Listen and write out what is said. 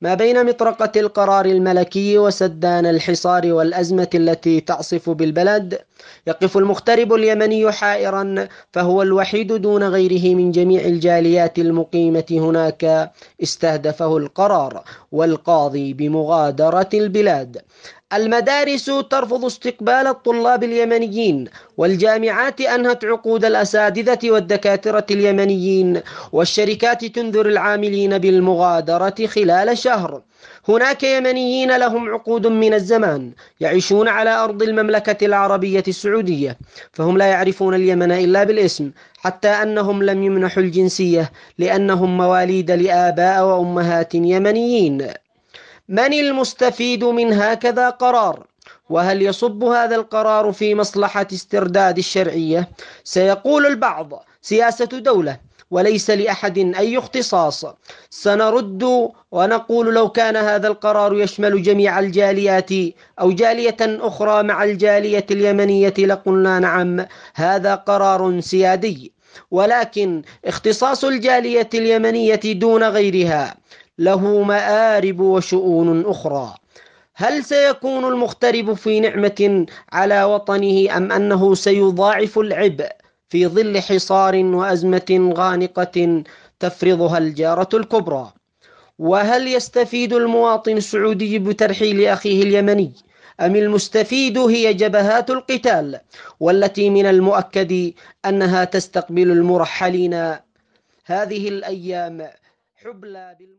ما بين مطرقة القرار الملكي وسدان الحصار والأزمة التي تعصف بالبلد يقف المغترب اليمني حائرا فهو الوحيد دون غيره من جميع الجاليات المقيمة هناك استهدفه القرار والقاضي بمغادرة البلاد المدارس ترفض استقبال الطلاب اليمنيين والجامعات أنهت عقود الأساتذة والدكاترة اليمنيين والشركات تنذر العاملين بالمغادرة خلال خلال شهر هناك يمنيين لهم عقود من الزمان يعيشون على أرض المملكة العربية السعودية فهم لا يعرفون اليمن إلا بالاسم حتى أنهم لم يمنحوا الجنسية لأنهم مواليد لآباء وأمهات يمنيين من المستفيد من هكذا قرار؟ وهل يصب هذا القرار في مصلحة استرداد الشرعية؟ سيقول البعض سياسة دولة وليس لأحد أي اختصاص سنرد ونقول لو كان هذا القرار يشمل جميع الجاليات أو جالية أخرى مع الجالية اليمنية لقلنا نعم هذا قرار سيادي ولكن اختصاص الجالية اليمنية دون غيرها له مآرب وشؤون أخرى هل سيكون المغترب في نعمة على وطنه أم أنه سيضاعف العبء في ظل حصار وازمه غانقه تفرضها الجاره الكبرى وهل يستفيد المواطن السعودي بترحيل اخيه اليمني ام المستفيد هي جبهات القتال والتي من المؤكد انها تستقبل المرحلين هذه الايام حبلى بالم...